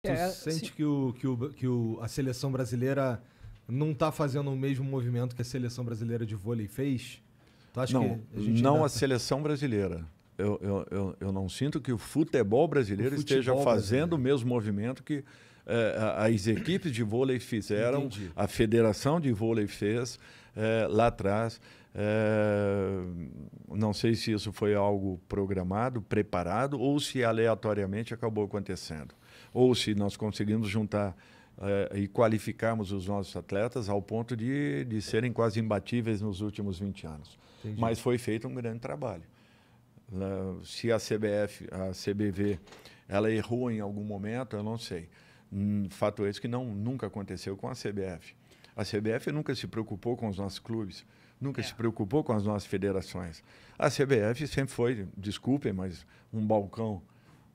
Tu é, sente que, o, que, o, que o, a seleção brasileira não está fazendo o mesmo movimento que a seleção brasileira de vôlei fez? Tu acha não, que a gente não ainda... a tá- seleção brasileira. Eu, eu, eu, eu, não sinto que o futebol brasileiro o futebol esteja fazendo brasileiro. o mesmo movimento que eh, as equipes de vôlei fizeram, Entendi. a federação de vôlei fez eh, lá atrás. É, não sei se isso foi algo programado, preparado ou se aleatoriamente acabou acontecendo ou se nós conseguimos juntar eh, e qualificarmos os nossos atletas ao ponto de, de serem quase imbatíveis nos últimos 20 anos. Entendi. Mas foi feito um grande trabalho. Eh, se a CBF, a CBV, ela errou em algum momento, eu não sei. Hum, fato é esse que não, nunca aconteceu com a CBF. A CBF nunca se preocupou com os nossos clubes, nunca é. se preocupou com as nossas federações. A CBF sempre foi, desculpem, mas um balcão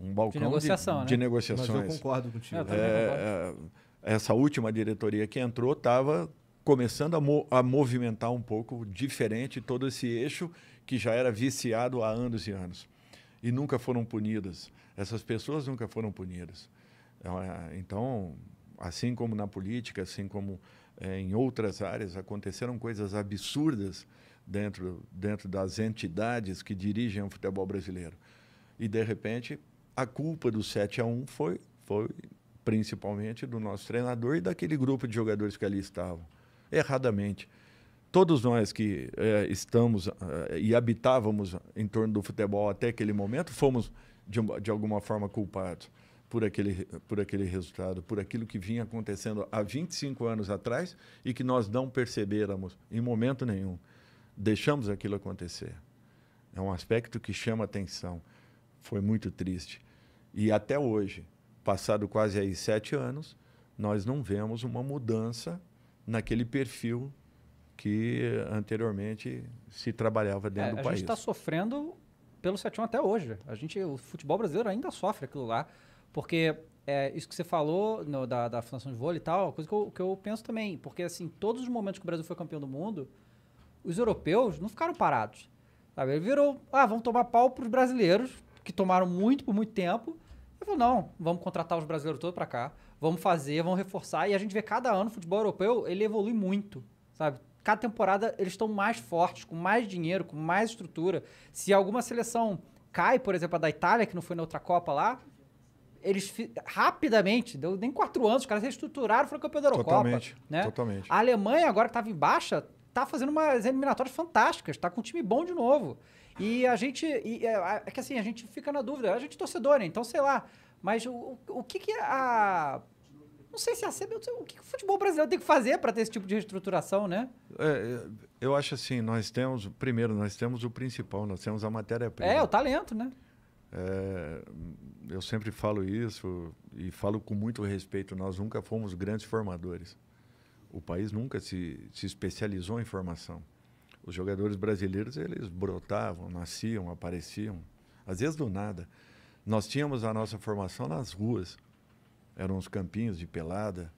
um balcão de negociação. De, né? de negociações. Mas eu concordo contigo. Ah, tá, é, eu é, concordo. Essa última diretoria que entrou estava começando a, mo a, movimentar um pouco diferente todo esse eixo que já era viciado há anos e anos. E nunca foram punidas. Essas pessoas nunca foram punidas. Então, é, então assim como na política, assim como é, em outras áreas, aconteceram coisas absurdas dentro, dentro das entidades que dirigem o futebol brasileiro. E, de repente, a culpa do 7 a 1 foi, foi principalmente do nosso treinador e daquele grupo de jogadores que ali estavam, erradamente. Todos nós que é, estamos é, e habitávamos em torno do futebol até aquele momento fomos, de, de alguma forma, culpados por aquele, por aquele resultado, por aquilo que vinha acontecendo há 25 anos atrás e que nós não perceberamos em momento nenhum. Deixamos aquilo acontecer. É um aspecto que chama atenção. Foi muito triste. E até hoje, passado quase aí sete anos, nós não vemos uma mudança naquele perfil que anteriormente se trabalhava dentro é, do a país. A gente está sofrendo pelo 7 até hoje. A gente, o futebol brasileiro ainda sofre aquilo lá, porque é, isso que você falou no, da, da fundação de vôlei e tal, coisa que eu, que eu penso também, porque assim, todos os momentos que o Brasil foi campeão do mundo, os europeus não ficaram parados. Sabe? Ele virou, ah, vamos tomar pau para os brasileiros, que tomaram muito por muito tempo. Eu falo, não, vamos contratar os brasileiros todos para cá, vamos fazer, vamos reforçar. E a gente vê cada ano o futebol europeu, ele evolui muito, sabe? Cada temporada eles estão mais fortes, com mais dinheiro, com mais estrutura. Se alguma seleção cai, por exemplo, a da Itália, que não foi na outra Copa lá, eles rapidamente, deu nem quatro anos, os caras reestruturaram, foram campeão da Eurocopa. Totalmente, né? totalmente. A Alemanha, agora que estava em baixa, está fazendo umas eliminatórias fantásticas, está com um time bom de novo. E a gente. E é, é, que assim, a gente fica na dúvida. A gente é torcedor, né? Então, sei lá. Mas o, o que, que a. Não sei se a CB. O que, que o futebol brasileiro tem que fazer para ter esse tipo de reestruturação, né? É, é, eu acho assim, nós temos. Primeiro, nós temos o principal, nós temos a matéria-prima. É, o talento, né? É, eu sempre falo isso e falo com muito respeito. Nós nunca fomos grandes formadores. O país nunca se, se especializou em formação os jogadores brasileiros eles brotavam, nasciam, apareciam, às vezes do nada. Nós tínhamos a nossa formação nas ruas. Eram os campinhos de pelada,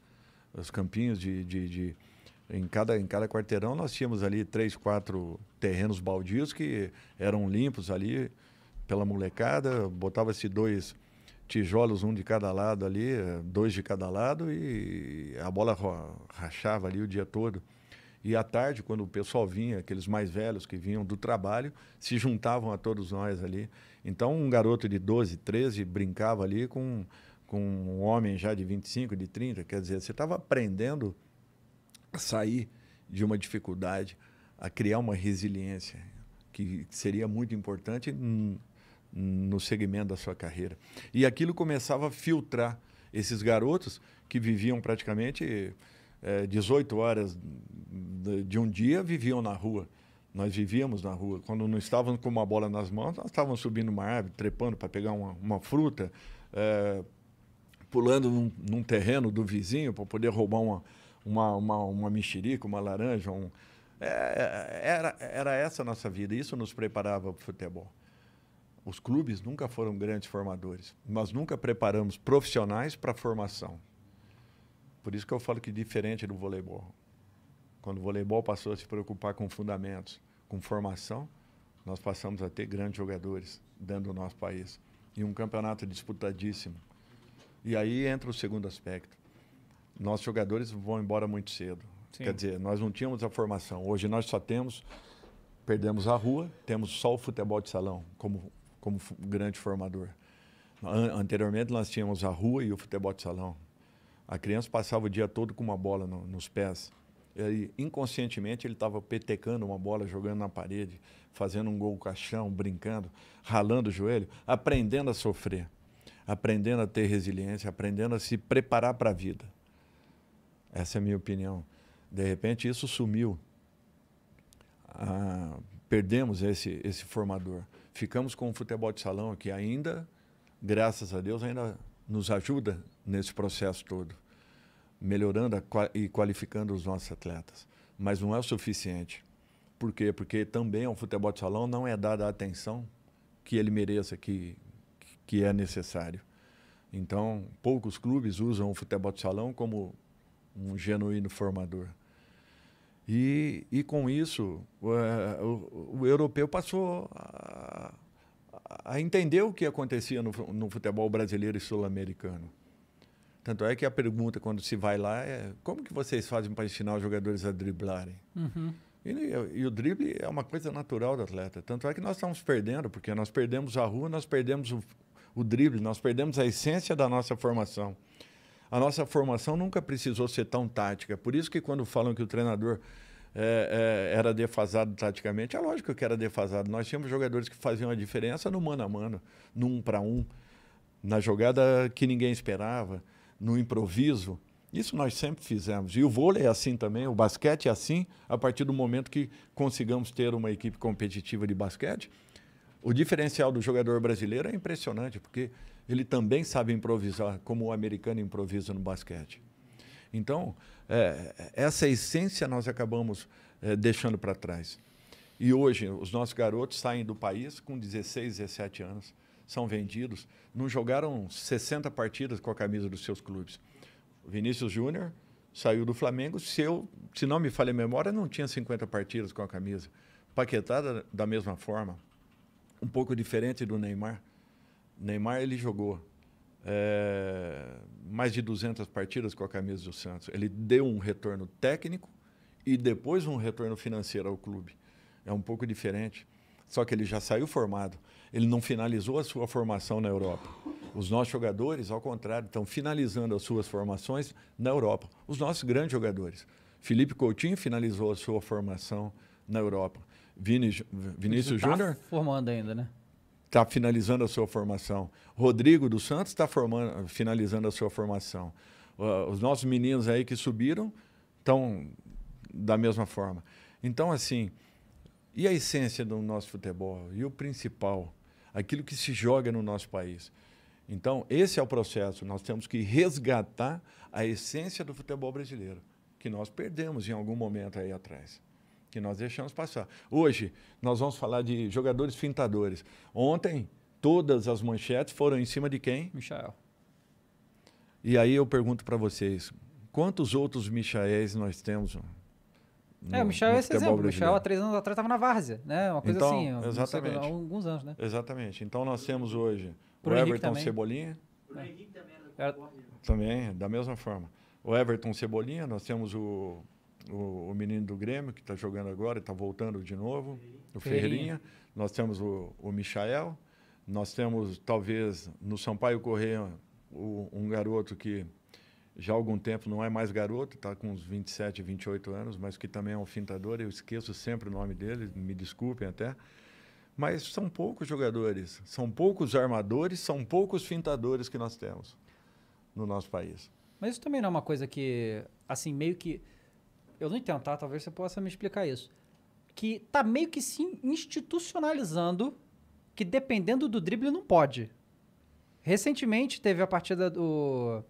os campinhos de, de, de em cada, em cada quarteirão nós tínhamos ali três, quatro terrenos baldios que eram limpos ali pela molecada. Botava-se dois tijolos, um de cada lado ali, dois de cada lado, e a bola rachava ali o dia todo. E à tarde, quando o pessoal vinha, aqueles mais velhos que vinham do trabalho, se juntavam a todos nós ali. Então, um garoto de 12, 13 brincava ali com, com um homem já de 25, de 30. Quer dizer, você estava aprendendo a sair de uma dificuldade, a criar uma resiliência, que seria muito importante no segmento da sua carreira. E aquilo começava a filtrar esses garotos que viviam praticamente é, 18 horas de um dia viviam na rua. Nós vivíamos na rua. Quando não estávamos com uma bola nas mãos, nós estávamos subindo uma árvore, trepando para pegar uma, uma fruta, é, pulando num, num, terreno do vizinho para poder roubar uma, uma, uma, uma mexerica, uma laranja. Um... É, era, era essa a nossa vida. Isso nos preparava para o futebol. Os clubes nunca foram grandes formadores. Nós nunca preparamos profissionais para a formação. Por isso que eu falo que diferente do voleibol. Quando o voleibol passou a se preocupar com fundamentos, com formação, nós passamos a ter grandes jogadores dentro do nosso país. E um campeonato disputadíssimo. E aí entra o segundo aspecto. Nossos jogadores vão embora muito cedo. Sim. Quer dizer, nós não tínhamos a formação. Hoje nós só temos, perdemos a rua, temos só o futebol de salão como, como grande formador. Anteriormente nós tínhamos a rua e o futebol de salão. A criança passava o dia todo com uma bola no, nos pés. E, inconscientemente ele estava petecando uma bola, jogando na parede, fazendo um gol caixão, brincando, ralando o joelho, aprendendo a sofrer, aprendendo a ter resiliência, aprendendo a se preparar para a vida. Essa é a minha opinião. De repente isso sumiu. Ah, perdemos esse, esse formador. Ficamos com o futebol de salão que ainda, graças a Deus, ainda nos ajuda nesse processo todo, melhorando a, e qualificando os nossos atletas. Mas não é o suficiente. Por quê? Porque também ao futebol de salão não é dada a atenção que ele mereça, que, que é necessário. Então, poucos clubes usam o futebol de salão como um genuíno formador. E, e com isso, o, eh, o, o europeu passou a a, entender o que acontecia no, no futebol brasileiro e sul-americano. Tanto é que a pergunta quando se vai lá é como que vocês fazem para ensinar os jogadores a driblarem? Uhum. E, e, o drible é uma coisa natural do atleta. Tanto é que nós estamos perdendo, porque nós perdemos a rua, nós perdemos o, o drible, nós perdemos a essência da nossa formação. A nossa formação nunca precisou ser tão tática. Por isso que quando falam que o treinador é, é, era defasado taticamente. É lógico que era defasado. Nós tínhamos jogadores que faziam a diferença no mano a mano, no um para um, na jogada que ninguém esperava, no improviso. Isso nós sempre fizemos. E o vôlei é assim também, o basquete é assim, a partir do momento que consigamos ter uma equipe competitiva de basquete. O diferencial do jogador brasileiro é impressionante, porque ele também sabe improvisar, como o americano improvisa no basquete. Então, é, é, essa essência nós acabamos é, deixando para trás. E hoje, os nossos garotos saem do país com 16, 17 anos, são vendidos, não jogaram 60 partidas com a camisa dos seus clubes. O Vinícius Júnior saiu do Flamengo, se, eu, se não me falha a memória, não tinha 50 partidas com a camisa. Paquetada da mesma forma, um pouco diferente do Neymar. Neymar ele jogou é, mais de 200 partidas com a camisa do Santos. Ele deu um retorno técnico e depois um retorno financeiro ao clube. É um pouco diferente. Só que ele já saiu formado. Ele não finalizou a sua formação na Europa. Os nossos jogadores, ao contrário, estão finalizando as suas formações na Europa. Os nossos grandes jogadores. Felipe Coutinho finalizou a sua formação na Europa. Vini, Vinícius tá Júnior. Tá formando ainda, né? está finalizando a sua formação. Rodrigo dos Santos está finalizando a sua formação. Uh, os nossos meninos aí que subiram estão da mesma forma. Então, assim, e a essência do nosso futebol? E o principal? Aquilo que se joga no nosso país. Então, esse é o processo. Nós temos que resgatar a essência do futebol brasileiro, que nós perdemos em algum momento aí atrás que nós deixamos passar. Hoje, nós vamos falar de jogadores fintadores. Ontem, todas as manchetes foram em cima de quem? Michael. E aí eu pergunto para vocês, quantos outros Michaéis nós temos? No, é, o Michel é esse exemplo. Brasileiro. O Michel, há três anos atrás estava na Várzea, né? Uma coisa então, assim, exatamente. Sei, há alguns anos, né? Exatamente. Então nós temos hoje o Everton também. Cebolinha. Bruno Henrique também era, né? é. Também, da mesma forma. O Everton Cebolinha, nós temos o o, o menino do Grêmio, que está jogando agora e está voltando de novo, o Ferreirinha. Nós temos o, o Michael. Nós temos, talvez, no Sampaio Correia, o, um garoto que já há algum tempo não é mais garoto, está com uns 27, 28 anos, mas que também é um fintador. Eu esqueço sempre o nome dele, me desculpem até. Mas são poucos jogadores, são poucos armadores, são poucos fintadores que nós temos no nosso país. Mas isso também não é uma coisa que, assim, meio que eu não entendo, tá? Talvez você possa me explicar isso. Que tá meio que se institucionalizando que dependendo do drible não pode. Recentemente teve a partida do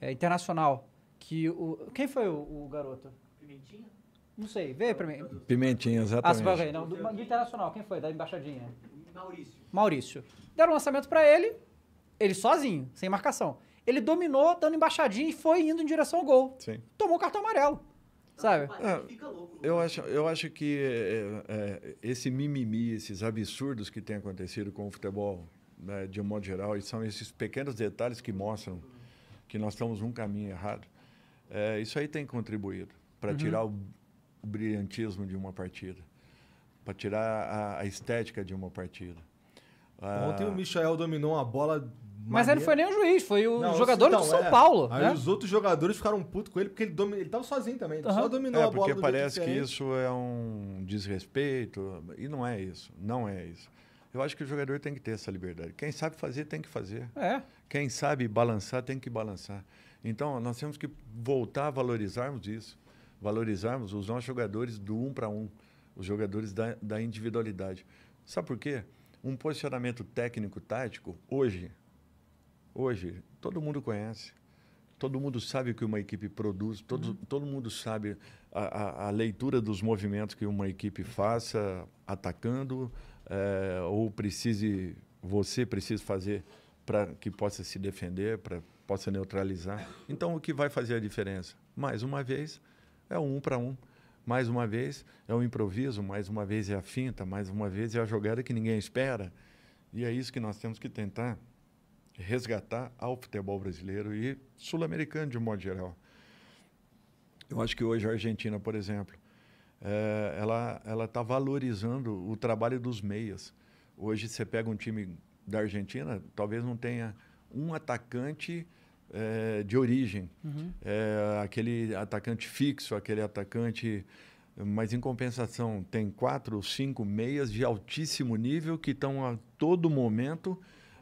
é, Internacional que o quem foi o, o garoto? Pimentinha? Não sei, veio para mim. Pimentinha, exatamente. Ah, você é, não, do, do Internacional, quem foi? Da embaixadinha. Maurício. Maurício. Deram um lançamento para ele, ele sozinho, sem marcação. Ele dominou, dando embaixadinha e foi indo em direção ao gol. Sim. Tomou cartão amarelo. Sabe? É, eu acho, eu acho que é, é, esse mimimi, esses absurdos que têm acontecido com o futebol, né, de um modo geral, e são esses pequenos detalhes que mostram que nós estamos num caminho errado. É, isso aí tem contribuído para uhum. tirar o, o, brilhantismo de uma partida, para tirar a, a estética de uma partida. Ontem ah, o Michael dominou uma bola mas ele não foi nem o juiz, foi o não, jogador então, do São é. Paulo. Aí né? os outros jogadores ficaram putos com ele porque ele, domi... ele tava sozinho também, uhum. só dominou é, a bola. Porque parece que é. isso é um desrespeito, e não é isso, não é isso. Eu acho que o jogador tem que ter essa liberdade. Quem sabe fazer, tem que fazer. É. Quem sabe balançar, tem que balançar. Então, nós temos que voltar a valorizarmos isso. Valorizarmos os nossos jogadores do um para um. Os jogadores da, da individualidade. Sabe por quê? Um posicionamento técnico-tático, hoje, Hoje, todo mundo conhece. Todo mundo sabe o que uma equipe produz, todo, uhum. todo mundo sabe a, a, a, leitura dos movimentos que uma equipe faça atacando é, ou precise, você precisa fazer para que possa se defender, para possa neutralizar. Então, o que vai fazer a diferença? Mais uma vez, é um para um. Mais uma vez, é o um improviso, mais uma vez é a finta, mais uma vez é a jogada que ninguém espera. E é isso que nós temos que tentar resgatar ao futebol brasileiro e sul-americano de um modo geral. Eu acho que hoje a Argentina, por exemplo, é, ela ela está valorizando o trabalho dos meias. Hoje você pega um time da Argentina, talvez não tenha um atacante é, de origem, uhum. é, aquele atacante fixo, aquele atacante mas em compensação tem quatro ou cinco meias de altíssimo nível que estão a todo momento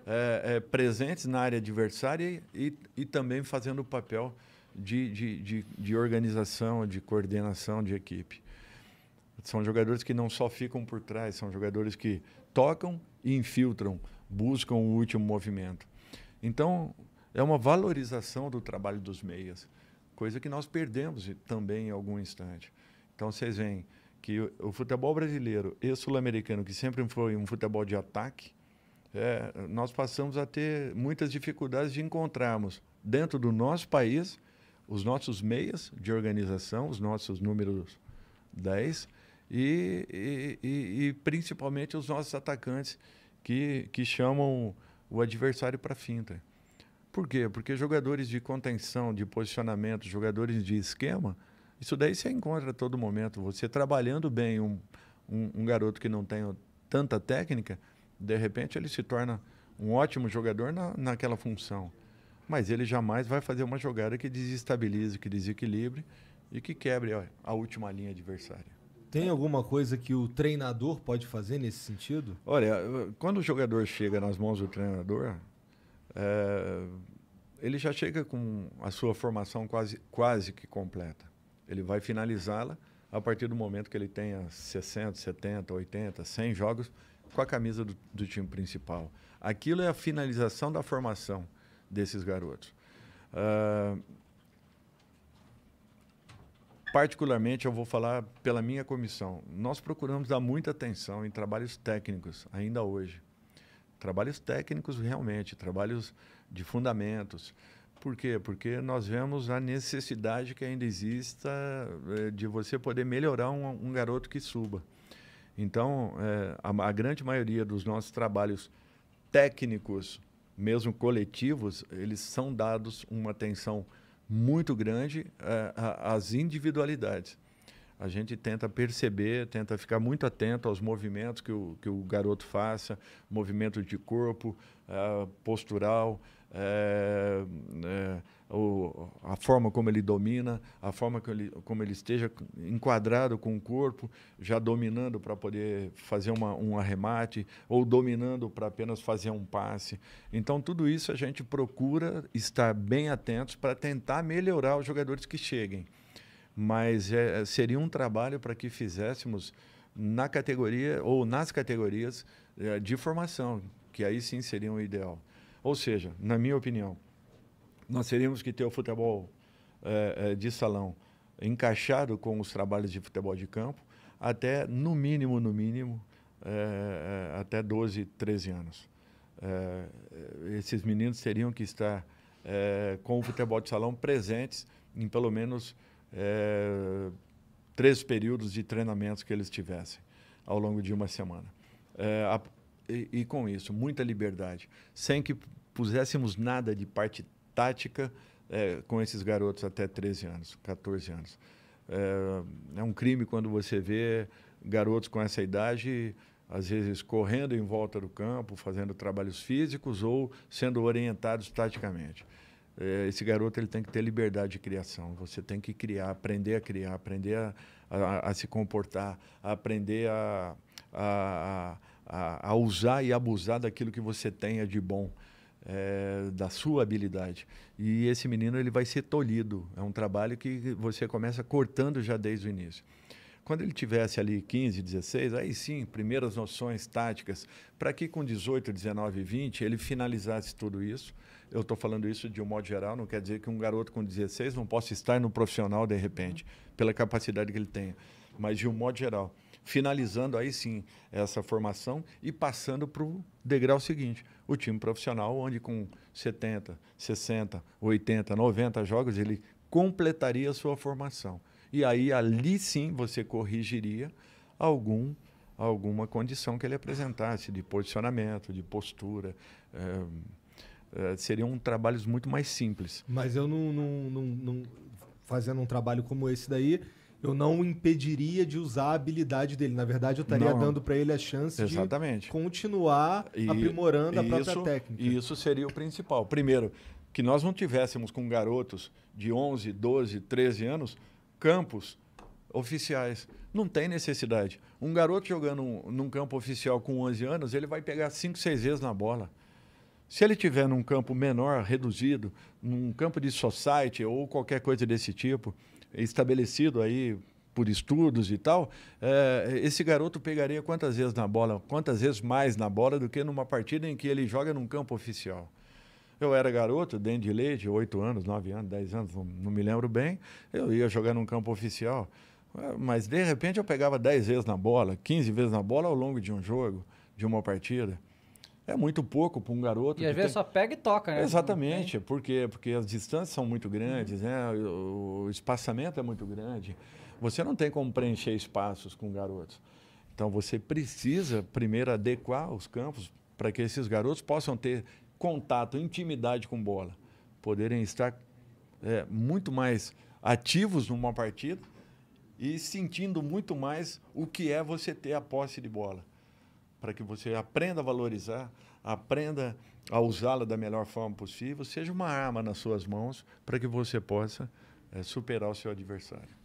é, é, presentes na área adversária e, e também fazendo o papel de, de, de, de organização, de coordenação de equipe. São jogadores que não só ficam por trás, são jogadores que tocam e infiltram, buscam o último movimento. Então, é uma valorização do trabalho dos meias, coisa que nós perdemos também em algum instante. Então, vocês veem que o futebol brasileiro e sul-americano, que sempre foi um futebol de ataque, é, nós passamos a ter muitas dificuldades de encontrarmos dentro do nosso país os nossos meias de organização, os nossos números 10 e, e, e, e principalmente os nossos atacantes que, que chamam o adversário para finta. Por quê? Porque jogadores de contenção, de posicionamento, jogadores de esquema, isso daí você encontra a todo momento. Você trabalhando bem um, um, um garoto que não tem tanta técnica, de repente ele se torna um ótimo jogador na, naquela função. Mas ele jamais vai fazer uma jogada que desestabilize, que desequilibre e que quebre ó, a última linha adversária. Tem alguma coisa que o treinador pode fazer nesse sentido? Olha, quando o jogador chega nas mãos do treinador, é, ele já chega com a sua formação quase, quase que completa. Ele vai finalizá-la a partir do momento que ele tenha 60, 70, 80, 100 jogos com a camisa do, do time principal. Aquilo é a finalização da formação desses garotos. Uh, particularmente, eu vou falar pela minha comissão. Nós procuramos dar muita atenção em trabalhos técnicos, ainda hoje. Trabalhos técnicos, realmente, trabalhos de fundamentos. Por quê? Porque nós vemos a necessidade que ainda exista eh, de você poder melhorar um, um garoto que suba. Então, é, a, a, grande maioria dos nossos trabalhos técnicos, mesmo coletivos, eles são dados uma atenção muito grande é, às individualidades a gente tenta perceber, tenta ficar muito atento aos movimentos que o, que o garoto faça, movimento de corpo, uh, postural, uh, uh, a forma como ele domina, a forma ele, como ele esteja enquadrado com o corpo, já dominando para poder fazer uma, um arremate, ou dominando para apenas fazer um passe. Então, tudo isso a gente procura estar bem atentos para tentar melhorar os jogadores que cheguem mas é, é, seria um trabalho para que fizéssemos na categoria ou nas categorias é, de formação, que aí sim seria o um ideal. Ou seja, na minha opinião, nós teríamos que ter o futebol é, é, de salão encaixado com os trabalhos de futebol de campo até, no mínimo, no mínimo, é, até 12, 13 anos. esses meninos teriam que estar com o futebol de salão presentes em pelo menos é, três períodos de treinamentos que eles tivessem ao longo de uma semana. É, a, e, e, com isso, muita liberdade, sem que puséssemos nada de parte tática é, com esses garotos até 13 anos, 14 anos. É, é um crime quando você vê garotos com essa idade às vezes correndo em volta do campo, fazendo trabalhos físicos ou sendo orientados taticamente. É, esse garoto ele tem que ter liberdade de criação. Você tem que criar, aprender a criar, aprender a, a, a se comportar, a aprender a, a, usar e abusar daquilo que você tenha de bom, é, da sua habilidade. E esse menino ele vai ser tolhido. É um trabalho que você começa cortando já desde o início. Quando ele tivesse ali 15, 16, aí sim, primeiras noções táticas, para que com 18, 19, 20 ele finalizasse tudo isso. Eu estou falando isso de um modo geral, não quer dizer que um garoto com 16 não possa estar no profissional de repente, uhum. pela capacidade que ele tenha, mas de um modo geral. Finalizando aí sim essa formação e passando para o degrau seguinte, o time profissional, onde com 70, 60, 80, 90 jogos ele completaria a sua formação. E aí, ali sim, você corrigiria algum alguma condição que ele apresentasse de posicionamento, de postura. É, é, seriam trabalhos muito mais simples. Mas eu não, não, não, não, Fazendo um trabalho como esse daí, eu não impediria de usar a habilidade dele. Na verdade, eu estaria dando para ele a chance exatamente. de continuar e, aprimorando a própria isso, técnica. E isso seria o principal. Primeiro, que nós não tivéssemos com garotos de 11, 12, 13 anos campos oficiais. Não tem necessidade. Um garoto jogando num campo oficial com 11 anos, ele vai pegar 5, 6 vezes na bola. Se ele tiver num campo menor, reduzido, num campo de society ou qualquer coisa desse tipo, estabelecido aí por estudos e tal, é, esse garoto pegaria quantas vezes na bola, quantas vezes mais na bola do que numa partida em que ele joga num campo oficial. Eu era garoto, dentro de leite, 8 anos, 9 anos, 10 anos, não, me lembro bem. Eu ia jogar num campo oficial. É, mas, de repente, eu pegava 10 vezes na bola, 15 vezes na bola ao longo de um jogo, de uma partida. É muito pouco para um garoto. E às vezes tem... só pega e toca, né? Exatamente, porque, porque as distâncias são muito grandes, né? o espaçamento é muito grande. Você não tem como preencher espaços com garotos. Então você precisa primeiro adequar os campos para que esses garotos possam ter contato, intimidade com bola, poderem estar é, muito mais ativos numa partida e sentindo muito mais o que é você ter a posse de bola, para que você aprenda a valorizar, aprenda a usá-la da melhor forma possível, seja uma arma nas suas mãos para que você possa é, superar o seu adversário.